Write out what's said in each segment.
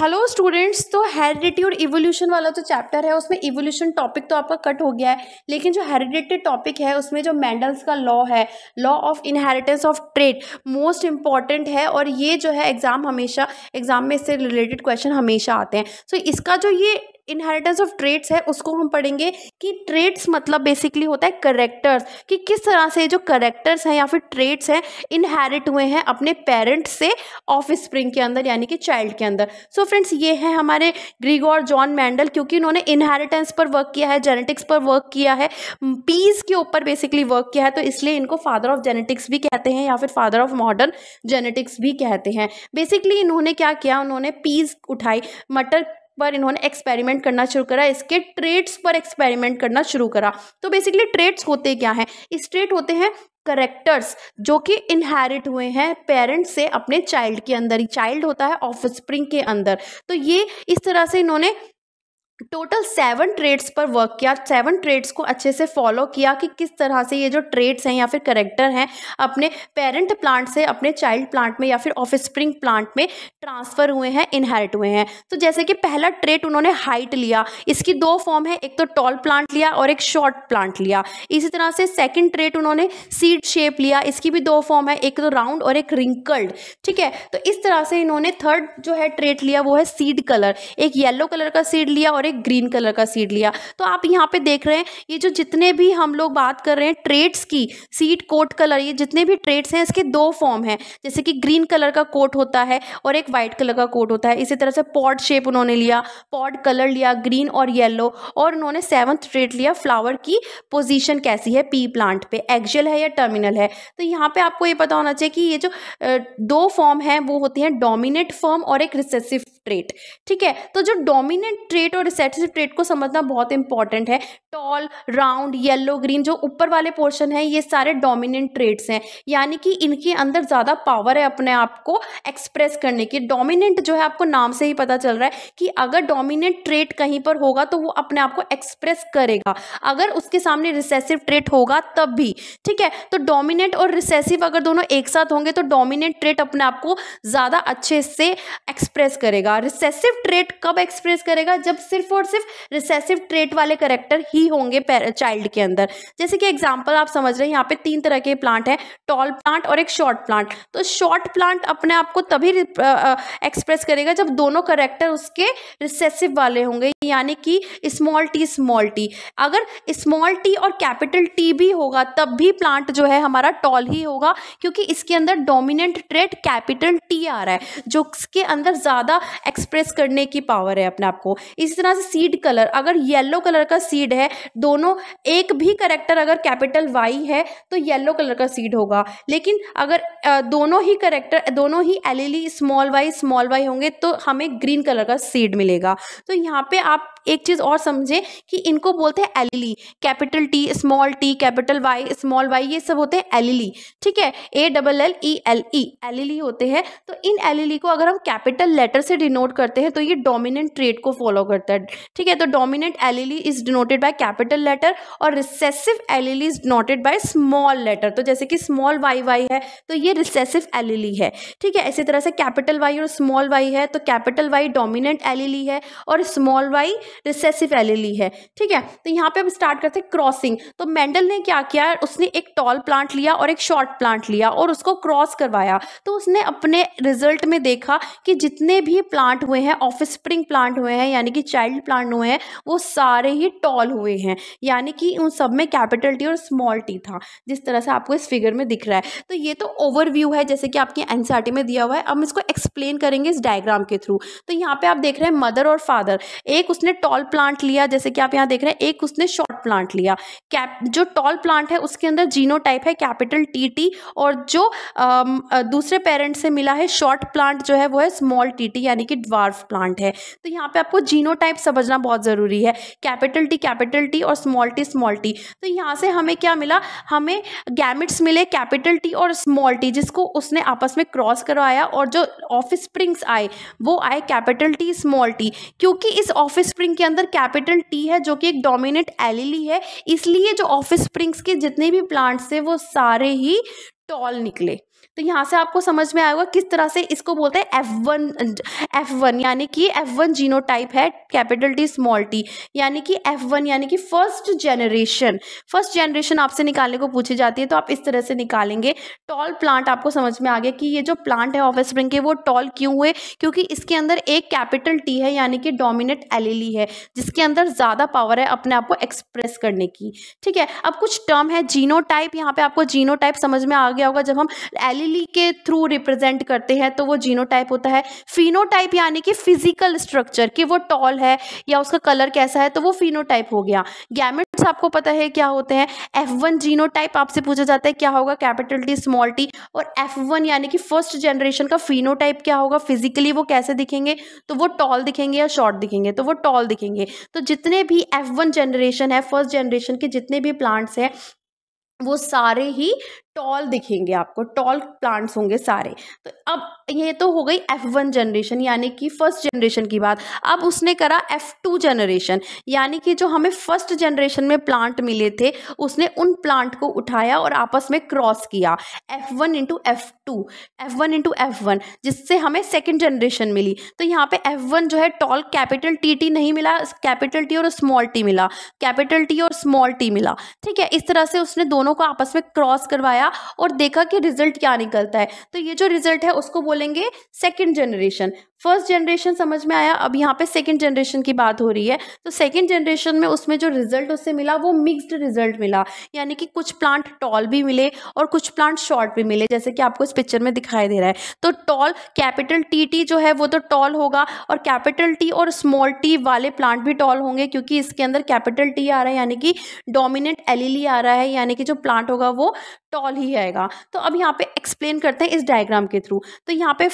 hello students तो heredity और evolution वाला जो चैप्टर है उसमें इवोल्यूशन टॉपिक तो आपका कट हो गया है लेकिन जो हेरिडिटी टॉपिक है उसमें जो मैंडल्स का लॉ है law of inheritance of trait most important है और ये जो है एग्ज़ाम हमेशा एग्ज़ाम में इससे रिलेटेड क्वेश्चन हमेशा आते हैं सो so, इसका जो ये इनहेरिटेंस ऑफ ट्रेड्स है उसको हम पढ़ेंगे कि ट्रेड्स मतलब बेसिकली होता है करेक्टर्स कि किस तरह से जो करेक्टर्स हैं या फिर ट्रेड्स हैं इनहेरिट हुए हैं अपने पेरेंट्स से ऑफ स्प्रिंग के अंदर यानी कि चाइल्ड के अंदर सो so फ्रेंड्स ये है हमारे ग्रीगोर और जॉन मैंडल क्योंकि उन्होंने इनहेरिटेंस पर वर्क किया है जेनेटिक्स पर वर्क किया है पीस के ऊपर बेसिकली वर्क किया है तो इसलिए इनको फादर ऑफ जेनेटिक्स भी कहते हैं या फिर फादर ऑफ मॉडर्न जेनेटिक्स भी कहते हैं बेसिकली इन्होंने क्या किया उन्होंने पीस उठाई मटर पर इन्होंने एक्सपेरिमेंट करना शुरू करा इसके ट्रेड्स पर एक्सपेरिमेंट करना शुरू करा तो बेसिकली ट्रेड्स होते क्या हैं इस ट्रेट होते हैं करेक्टर्स जो कि इनहेरिट हुए हैं पेरेंट्स से अपने चाइल्ड के अंदर ही चाइल्ड होता है ऑफ स्प्रिंग के अंदर तो ये इस तरह से इन्होंने टोटल सेवन ट्रेड्स पर वर्क किया सेवन ट्रेड्स को अच्छे से फॉलो किया कि किस तरह से ये जो ट्रेड्स हैं या फिर करेक्टर हैं अपने पेरेंट प्लांट से अपने चाइल्ड प्लांट में या फिर ऑफिस स्प्रिंग प्लांट में ट्रांसफ़र हुए हैं इनहेरिट हुए हैं तो जैसे कि पहला ट्रेट उन्होंने हाइट लिया इसकी दो फॉर्म है एक तो टॉल प्लांट लिया और एक शॉर्ट प्लांट लिया इसी तरह से सेकेंड ट्रेट उन्होंने सीड शेप लिया इसकी भी दो फॉर्म है एक तो राउंड और एक रिंकल्ड ठीक है तो इस तरह से इन्होंने थर्ड जो है ट्रेट लिया वो है सीड कलर एक येलो कलर का सीड लिया और एक ग्रीन कलर का सीड लिया तो आप यहाँ पे देख रहे हैं ये जो जितने भी हम लोग बात कर रहे हैं ट्रेड्स की सीड कोट कलर ये जितने भी ट्रेड्स हैं इसके दो फॉर्म हैं जैसे कि ग्रीन कलर का कोट होता है और एक वाइट कलर का कोट होता है इसी तरह से पॉड शेप उन्होंने लिया पॉड कलर लिया ग्रीन और येलो और उन्होंने सेवन्थ ट्रेड लिया फ्लावर की पोजिशन कैसी है पी प्लांट पर एक्जल है या टर्मिनल है तो यहाँ पर आपको ये पता होना चाहिए कि ये जो दो फॉर्म है वो होती हैं डोमिनेट फॉर्म और एक रिसेसिव ट्रेट ठीक है तो जो डोमिनेंट ट्रेट और रिसेसिव ट्रेट को समझना बहुत इंपॉर्टेंट है टॉल राउंड येलो ग्रीन जो ऊपर वाले पोर्शन है ये सारे डोमिनेंट ट्रेट्स हैं यानी कि इनके अंदर ज़्यादा पावर है अपने आप को एक्सप्रेस करने की डोमिनेंट जो है आपको नाम से ही पता चल रहा है कि अगर डोमिनेंट ट्रेट कहीं पर होगा तो वो अपने आप को एक्सप्रेस करेगा अगर उसके सामने रिसेसिव ट्रेट होगा तब भी ठीक है तो डोमिनेंट और रिसेसिव अगर दोनों एक साथ होंगे तो डोमिनेंट ट्रेट अपने आप को ज़्यादा अच्छे से एक्सप्रेस करेगा रिसेसिव ट्रेट कब एक्सप्रेस करेगा जब सिर्फ और सिर्फ रिसेसिव ट्रेट वाले करेक्टर ही होंगे चाइल्ड के अंदर जैसे कि एग्जाम्पल आप समझ रहे हैं यहाँ पे तीन तरह के प्लांट है टॉल प्लांट और एक शॉर्ट प्लांट तो शॉर्ट प्लांट अपने आप को तभी एक्सप्रेस करेगा जब दोनों करेक्टर उसके रिसेसिव वाले होंगे यानी कि स्मॉल टी स्मॉल टी अगर स्मॉल टी और कैपिटल टी भी होगा तब भी प्लांट जो है हमारा टॉल ही होगा क्योंकि इसके अंदर डोमिनेंट ट्रेट कैपिटल टी आ रहा है जो इसके अंदर ज़्यादा एक्सप्रेस करने की पावर है अपने आप को इसी तरह से सीड कलर अगर येलो कलर का सीड है दोनों एक भी करेक्टर अगर कैपिटल वाई है तो येलो कलर का सीड होगा लेकिन अगर दोनों ही करेक्टर दोनों ही L small Y small Y होंगे तो हमें ग्रीन कलर का सीड मिलेगा तो यहाँ पे आप एक चीज़ और समझें कि इनको बोलते हैं alleles capital T small T capital Y small Y ये सब होते हैं एलिली ठीक है A double L E L E alleles होते हैं तो इन एलिली को अगर हम कैपिटल लेटर से डिनोट करते हैं तो ये डोमिनेंट ट्रेड को फॉलो करता है ठीक है तो dominant allele is denoted by capital letter और recessive allele is denoted by small letter तो जैसे कि स्मॉल वाई वाई है तो ये रिसेसिव एलिली है ठीक है इसी तरह से कैपिटल वाई और स्मॉल वाई है तो कैपिटल वाई डोमिनेंट एलिली है और स्मॉल वाई रिसेसिव एलिली है ठीक है तो यहाँ पे हम स्टार्ट करते हैं क्रॉसिंग तो मेंडल ने क्या किया उसने एक टॉल प्लांट लिया और एक शॉर्ट प्लांट लिया और उसको क्रॉस करवाया तो उसने अपने रिजल्ट में देखा कि जितने भी प्लांट हुए हैं ऑफ स्प्रिंग प्लांट हुए हैं यानी कि चाइल्ड प्लांट हुए हैं वो सारे ही टॉल हुए हैं यानी कि उन सब में कैपिटल टी और स्मॉल टी था जिस तरह से आपको इस फिगर में दिख रहा है तो ये तो ओवरव्यू है जैसे कि आपके एनसीआरटी में दिया हुआ है अब हम इसको एक्सप्लेन करेंगे इस डायग्राम के थ्रू तो यहाँ पे आप देख रहे हैं मदर और फादर एक उसने टॉल प्लांट लिया जैसे कि आप यहाँ देख रहे हैं एक उसने शॉर्ट प्लांट लिया कैप जो टॉल प्लांट है उसके अंदर जीनो टाइप है कैपिटल टी टी और जो आ, दूसरे पेरेंट से मिला है शॉर्ट प्लांट जो है वो है स्मॉल टी टी यानी कि ड्वार्फ प्लांट है तो यहाँ पे आपको जीनो टाइप समझना बहुत ज़रूरी है कैपिटल टी कैपिटल टी और स्मॉल टी स्मॉल टी तो यहाँ से हमें क्या मिला हमें गैमिट्स मिले कैपिटल टी और स्मॉल टी जिसको उसने आपस में क्रॉस करवाया और जो ऑफिस स्प्रिंग्स आए वो आए कैपिटल टी स्मॉल टी क्योंकि इस ऑफिस स्प्रिंग के अंदर कैपिटल टी है जो कि एक डोमिनेट एलिली है इसलिए जो ऑफिस स्प्रिंग्स के जितने भी प्लांट्स थे वो सारे ही टॉल निकले तो यहाँ से आपको समझ में आएगा किस तरह से इसको बोलते हैं एफ वन एफ वन यानी कि एफ वन जीनो टाइप है कैपिटल टी स्मॉल टी यानी कि एफ वन यानी कि फर्स्ट जनरेशन फर्स्ट जनरेशन आपसे निकालने को पूछी जाती है तो आप इस तरह से निकालेंगे टॉल प्लांट आपको समझ में आ गया कि ये जो प्लांट है ऑफ स्प्रिंग के वो टॉल क्यों हुए क्योंकि इसके अंदर एक कैपिटल टी है यानी कि डोमिनेट एलिली है जिसके अंदर ज़्यादा पावर है अपने आप को एक्सप्रेस करने की ठीक है अब कुछ टर्म है जीनो टाइप यहाँ पे आपको जीनो टाइप समझ में आ गया होगा जब हम एलिली के थ्रू रिप्रेजेंट करते हैं तो वो जीनोटाइप होता है फिनोटाइप यानी कि फिजिकल स्ट्रक्चर कि वो टॉल है या उसका कलर कैसा है तो वो फिनोटाइप हो गया गैमेट्स आपको पता है क्या होते हैं एफ वन जीनोटाइप आपसे पूछा जाता है क्या होगा कैपिटल टी स्मॉल टी और एफ यानी कि फर्स्ट जनरेशन का फिनोटाइप क्या होगा फिजिकली वो कैसे दिखेंगे तो वो टॉल दिखेंगे या शॉर्ट दिखेंगे तो वो टॉल दिखेंगे तो जितने भी एफ वन जनरेशन है फर्स्ट जनरेशन के जितने भी प्लांट्स हैं वो सारे ही टॉल दिखेंगे आपको टॉल प्लांट्स होंगे सारे तो अब ये तो हो गई एफ वन जनरेशन यानी कि फर्स्ट जनरेशन की बात अब उसने करा एफ टू जनरेशन यानी कि जो हमें फर्स्ट जनरेशन में प्लांट मिले थे उसने उन प्लांट को उठाया और आपस में क्रॉस किया F one into F two F one into F one जिससे हमें सेकेंड जनरेशन मिली तो यहाँ पे एफ वन जो है टॉल कैपिटल टी टी नहीं मिला कैपिटल टी और स्मॉल टी मिला कैपिटल टी और स्मॉल टी मिला ठीक है इस तरह से उसने दोनों को आपस में क्रॉस करवाया किया और देखा कि रिजल्ट क्या निकलता है तो ये जो रिजल्ट है उसको बोलेंगे सेकेंड जनरेशन फर्स्ट जनरेशन समझ में आया अब यहाँ पे सेकंड जनरेशन की बात हो रही है तो सेकंड जनरेशन में उसमें जो रिजल्ट उससे मिला वो मिक्स्ड रिजल्ट मिला यानी कि कुछ प्लांट टॉल भी मिले और कुछ प्लांट शॉर्ट भी मिले जैसे कि आपको इस पिक्चर में दिखाई दे रहा है तो टॉल कैपिटल टी टी जो है वो तो टॉल होगा और कैपिटल टी और स्मॉल टी वाले प्लांट भी टॉल होंगे क्योंकि इसके अंदर कैपिटल टी आ रहा है यानी कि डोमिनेंट एलिली आ रहा है यानी कि जो प्लांट होगा वो टॉल ही आएगा तो अब यहाँ पे एक्सप्लेन करते हैं इस डायग्राम के थ्रू तो यहाँ पे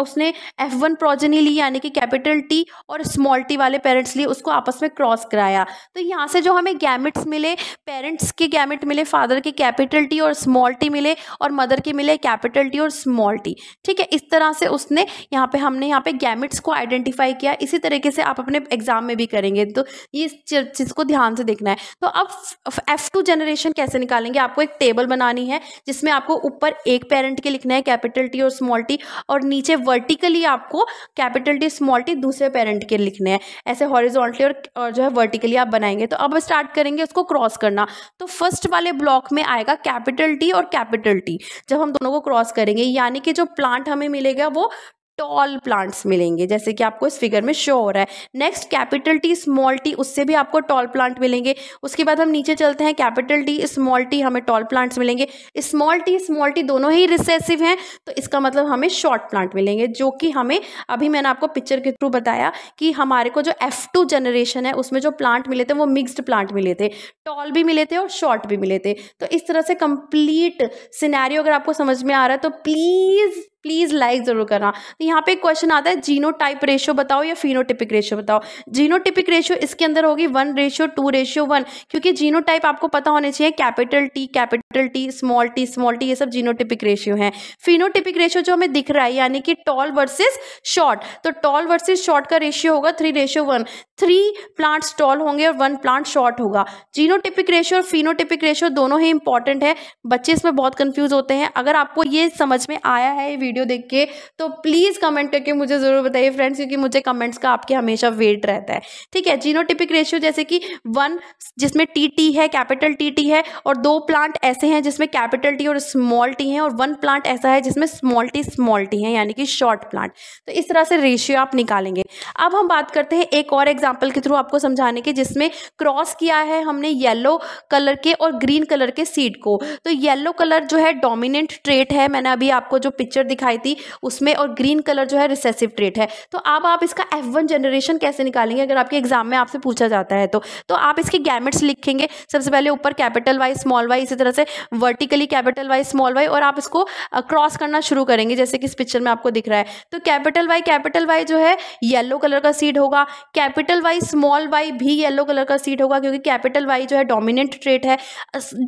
उसने एफ वन प्रोजनी ली यानी कि कैपिटल टी और स्मॉल टी वाले पेरेंट्स लिए उसको आपस में क्रॉस कराया तो यहाँ से जो हमें गैमिट्स मिले पेरेंट्स के गैमिट मिले फादर के कैपिटल टी और स्मॉल टी मिले और मदर के मिले कैपिटल टी और स्मॉल टी ठीक है इस तरह से उसने यहाँ पे हमने यहाँ पे गैमिट्स को आइडेंटिफाई किया इसी तरीके से आप अपने एग्जाम में भी करेंगे तो ये चीज़ को ध्यान से देखना है तो अब एफ टू जनरेशन कैसे निकालेंगे आपको एक टेबल बनानी है जिसमें आपको ऊपर एक पेरेंट के लिखना है कैपिटल टी और स्मॉल टी और नीचे वर्टिकली आपको कैपिटल टी स्मॉल टी दूसरे पेरेंट के लिखने हैं ऐसे हॉरिजॉन्टली और, और जो है वर्टिकली आप बनाएंगे तो अब स्टार्ट करेंगे उसको क्रॉस करना तो फर्स्ट वाले ब्लॉक में आएगा कैपिटल टी और कैपिटल टी जब हम दोनों को क्रॉस करेंगे यानी कि जो प्लांट हमें मिलेगा वो टॉल प्लांट्स मिलेंगे जैसे कि आपको इस फिगर में शो हो रहा है next capital T small T उससे भी आपको टॉल प्लांट मिलेंगे उसके बाद हम नीचे चलते हैं कैपिटल टी स्मॉल टी हमें टॉल प्लांट्स मिलेंगे स्मॉल टी स्मॉल टी दोनों ही रिसेसिव हैं तो इसका मतलब हमें शॉर्ट प्लांट मिलेंगे जो कि हमें अभी मैंने आपको पिक्चर के थ्रू बताया कि हमारे को जो एफ टू जनरेशन है उसमें जो प्लांट मिले थे वो मिक्सड प्लांट मिले थे टॉल भी मिले थे और शॉर्ट भी मिले थे तो इस तरह से कंप्लीट सिनेरियो अगर आपको समझ में आ रहा है तो प्लीज़ प्लीज़ लाइक ज़रूर करना तो यहाँ पे क्वेश्चन आता है जीनो टाइप रेशियो बताओ या फिनोटिपिक रेशियो बताओ जीनो टिपिक रेशियो इसके अंदर होगी one ratio two ratio one क्योंकि जीनो टाइप आपको पता होने चाहिए capital T capital T small T small T ये सब जीनोटिपिक रेशियो है फिनोटिपिक रेशियो जो हमें दिख रहा है यानी कि टॉल वर्सेज शॉर्ट तो टॉल वर्सेज शॉर्ट का रेशियो होगा three ratio one three plants tall होंगे और वन प्लांट शॉर्ट होगा जीनोटिपिक रेशियो और फिनोटिपिक रेशियो दोनों ही इंपॉर्टेंट है बच्चे इसमें बहुत कंफ्यूज होते हैं अगर आपको ये समझ में आया है ये वीडियो देख के तो प्लीज़ कमेंट करके मुझे ज़रूर बताइए फ्रेंड्स क्योंकि मुझे कमेंट्स का आपके हमेशा वेट रहता है ठीक है जीनोटिपिक रेशियो जैसे कि वन जिसमें टी टी है कैपिटल टी टी है और दो प्लांट ऐसे हैं जिसमें कैपिटल टी और स्मॉल टी है और वन प्लांट ऐसा है जिसमें स्मॉल टी स्मॉल टी है यानी कि शॉर्ट प्लांट तो इस तरह से रेशियो आप निकालेंगे अब हम बात करते हैं एक और एग्जाम्पल के थ्रू आपको समझाने के जिसमें क्रॉस किया है हमने येलो कलर के और ग्रीन कलर के सीड को तो येलो कलर जो है डोमिनेंट ट्रेट है मैंने अभी आपको जो पिक्चर दिखा दिखाई थी उसमें और ग्रीन कलर जो है रिसेसिव ट्रेट है तो अब आप इसका एफ वन जनरेशन कैसे निकालेंगे अगर आपके एग्जाम में आपसे पूछा जाता है तो तो आप इसके गैमेट्स लिखेंगे सबसे पहले ऊपर कैपिटल वाई स्मॉल वाई इसी तरह से vertically capital Y small Y और आप इसको क्रॉस करना शुरू करेंगे जैसे कि इस पिक्चर में आपको दिख रहा है तो कैपिटल वाई कैपिटल वाई जो है येलो कलर का सीड होगा कैपिटल वाई स्मॉल वाई भी येलो कलर का सीड होगा क्योंकि कैपिटल वाई जो है डोमिनेंट ट्रेट है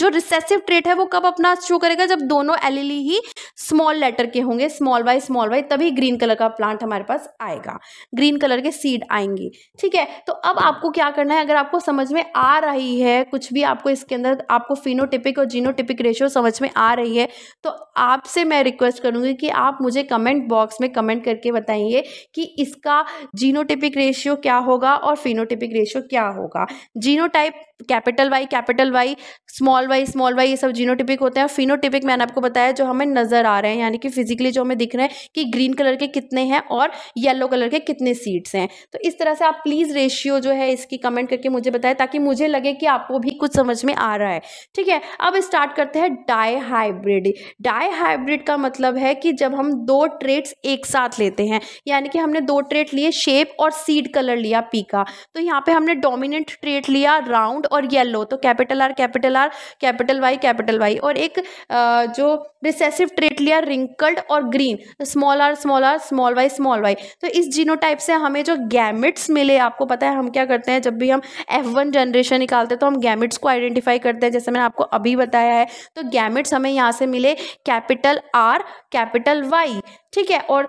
जो रिसेसिव ट्रेट है वो कब अपना शो करेगा जब दोनों एलिली ही स्मॉल लेटर के होंगे करेंगे स्मॉल बाय स्मॉल बाय तभी ग्रीन कलर का प्लांट हमारे पास आएगा ग्रीन कलर के सीड आएंगे ठीक है तो अब आपको क्या करना है अगर आपको समझ में आ रही है कुछ भी आपको इसके अंदर आपको फिनोटिपिक और जीनोटिपिक रेशियो समझ में आ रही है तो आपसे मैं रिक्वेस्ट करूंगी कि आप मुझे कमेंट बॉक्स में कमेंट करके बताइए कि इसका जीनोटिपिक रेशियो क्या होगा और फिनोटिपिक रेशियो क्या होगा genotype capital Y capital Y small Y small Y ये सब जीनोटिपिक होते हैं फिनोटिपिक मैंने आपको बताया जो हमें नज़र आ रहे हैं यानी कि फिजिकली जो हमें दिख रहे हैं कि ग्रीन कलर के कितने हैं और येलो कलर के कितने सीड्स हैं तो इस तरह से आप प्लीज़ रेशियो जो है इसकी कमेंट करके मुझे बताएं ताकि मुझे लगे कि आपको भी कुछ समझ में आ रहा है ठीक है अब स्टार्ट करते हैं डाई हाइब्रिड डाई हाइब्रिड का मतलब है कि जब हम दो ट्रेट्स एक साथ लेते हैं यानी कि हमने दो ट्रेट लिए शेप और सीड कलर लिया पी का तो यहाँ पे हमने डोमिनेंट ट्रेट लिया राउंड और येल्लो तो capital R capital R capital Y capital Y और एक जो रिसेसिव ट्रेट लिया रिंकल्ड और green small R small R small Y small Y तो इस जीनोटाइप से हमें जो गैमिट्स मिले आपको पता है हम क्या करते हैं जब भी हम एफ वन जनरेशन निकालते हैं तो हम गैमिट्स को आइडेंटिफाई करते हैं जैसे मैंने आपको अभी बताया है तो गैमिट्स हमें यहाँ से मिले कैपिटल आर कैपिटल वाई ठीक है और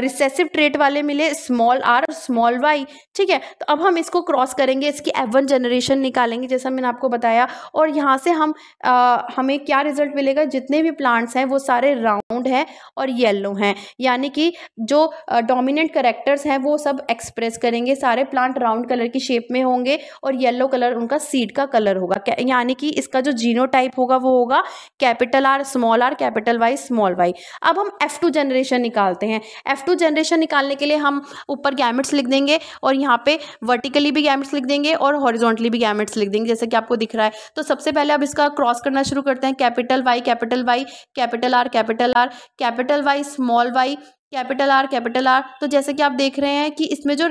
रिसेसिव ट्रेट वाले मिले स्मॉल आर और स्मॉल वाई ठीक है तो अब हम इसको क्रॉस करेंगे इसकी एफ वन जनरेशन निकालेंगे जैसा मैंने आपको बताया और यहाँ से हम आ, हमें क्या रिजल्ट मिलेगा जितने भी प्लांट्स हैं वो सारे राउंड हैं और येल्लो हैं यानी कि जो डोमिनेंट करेक्टर्स हैं वो सब एक्सप्रेस करेंगे सारे प्लांट राउंड कलर की शेप में होंगे और येल्लो कलर उनका सीड का कलर होगा यानी कि इसका जो जीनो टाइप होगा वो होगा capital R small R capital Y small Y अब हम एफ टू जनरेशन जनरेशन निकालते हैं एफ टू जनरेशन निकालने के लिए हम ऊपर गैमेट्स लिख देंगे और यहाँ पे वर्टिकली भी गैमेट्स लिख देंगे और हॉरिजॉन्टली भी गैमेट्स लिख देंगे जैसे कि आपको दिख रहा है तो सबसे पहले अब इसका क्रॉस करना शुरू करते हैं capital Y capital Y capital R capital R capital Y small Y capital R capital R तो जैसे कि आप देख रहे हैं कि इसमें जो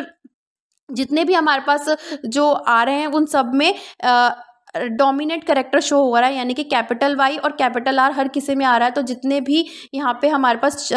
जितने भी हमारे पास जो आ रहे हैं उन सब में आ, डोमिनेट करेक्टर शो हो रहा है यानी कि कैपिटल वाई और कैपिटल आर हर किसी में आ रहा है तो जितने भी यहाँ पे हमारे पास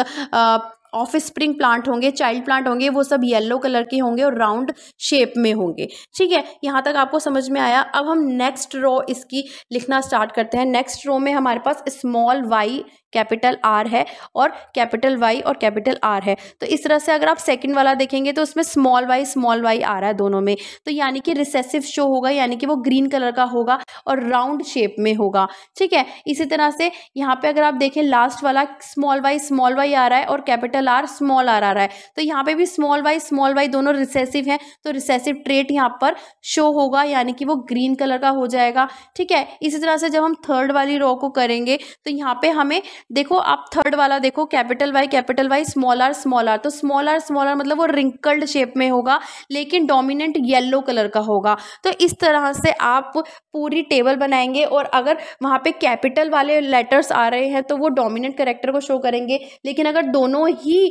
ऑफ स्प्रिंग प्लांट होंगे चाइल्ड प्लांट होंगे वो सब येलो कलर के होंगे और राउंड शेप में होंगे ठीक है यहाँ तक आपको समझ में आया अब हम नेक्स्ट रो इसकी लिखना स्टार्ट करते हैं नेक्स्ट रो में हमारे पास स्मॉल वाई कैपिटल आर है और कैपिटल वाई और कैपिटल आर है तो इस तरह से अगर आप सेकंड वाला देखेंगे तो उसमें स्मॉल वाई स्मॉल वाई आ रहा है दोनों में तो यानी कि रिसेसिव शो होगा यानी कि वो ग्रीन कलर का होगा और राउंड शेप में होगा ठीक है इसी तरह से यहाँ पे अगर आप देखें लास्ट वाला स्मॉल वाई स्मॉल वाई आ रहा है और capital capital R small R आ रहा है तो यहाँ पे भी स्मॉल वाई स्मॉल वाई दोनों रिसेसिव हैं तो रिसेसिव ट्रेट यहाँ पर शो होगा यानी कि वो ग्रीन कलर का हो जाएगा ठीक है इसी तरह से जब हम थर्ड वाली रो को करेंगे तो यहाँ पे हमें देखो आप थर्ड वाला देखो capital Y capital Y small R small R तो स्मॉल आर स्मॉल आर मतलब वो रिंकल्ड शेप में होगा लेकिन डोमिनेंट येलो कलर का होगा तो इस तरह से आप पूरी टेबल बनाएंगे और अगर वहाँ पे कैपिटल वाले लेटर्स आ रहे हैं तो वो डोमिनेंट करेक्टर को शो करेंगे लेकिन अगर दोनों ही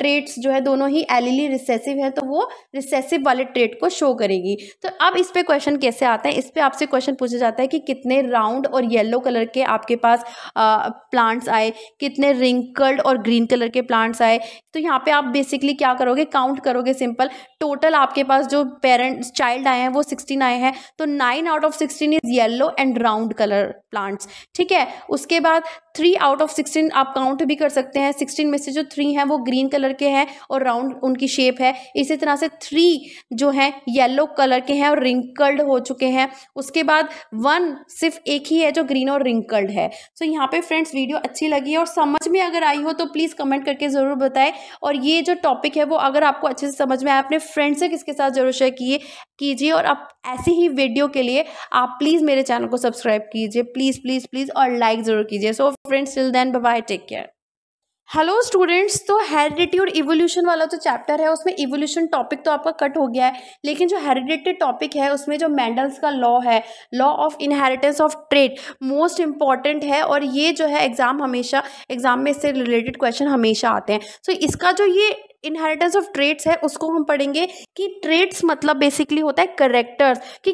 ट्रेट्स जो है दोनों ही एलिली रिसेसिव है तो वो रिसेसिव वाले ट्रेट को शो करेगी तो अब इस पर क्वेश्चन कैसे आते हैं इस पर आपसे क्वेश्चन पूछा जाता है कि कितने राउंड और येलो कलर के आपके पास प्लांट्स आए कितने रिंकल्ड और ग्रीन कलर के प्लांट्स आए तो यहाँ पे आप बेसिकली क्या करोगे काउंट करोगे सिंपल टोटल आपके पास जो पेरेंट्स चाइल्ड आए हैं वो सिक्सटीन आए हैं तो nine out of sixteen is yellow and round colour plants ठीक है उसके बाद थ्री आउट ऑफ सिक्सटीन आप काउंट भी कर सकते हैं सिक्सटीन में से जो थ्री हैं वो ग्रीन कलर के हैं और राउंड उनकी शेप है इसी तरह से थ्री जो हैं येलो कलर के हैं और रिंकल्ड हो चुके हैं उसके बाद वन सिर्फ एक ही है जो ग्रीन और रिंकल्ड है सो so, यहाँ पे फ्रेंड्स वीडियो अच्छी लगी है और समझ में अगर आई हो तो प्लीज़ कमेंट करके ज़रूर बताएं और ये जो टॉपिक है वो अगर आपको अच्छे से समझ में आए अपने फ्रेंड से किसके साथ जरूर शेयर किए कीजिए और आप ऐसी ही वीडियो के लिए आप प्लीज़ मेरे चैनल को सब्सक्राइब कीजिए प्लीज़ प्लीज़ प्लीज़ और लाइक ज़रूर कीजिए so friends till then bye take care hello students तो हेरिडिटी और इवोल्यूशन वाला जो चैप्टर है उसमें इवोल्यूशन टॉपिक तो आपका कट हो गया है लेकिन जो हेरिडिटी टॉपिक है उसमें जो मैंडल्स का लॉ है law of inheritance of trait most important है और ये जो है एग्ज़ाम हमेशा एग्ज़ाम में इससे रिलेटेड क्वेश्चन हमेशा आते हैं सो so, इसका जो ये इनहेरिटेंस ऑफ ट्रेड्स है उसको हम पढ़ेंगे कि ट्रेड्स मतलब बेसिकली होता है करेक्टर्स कि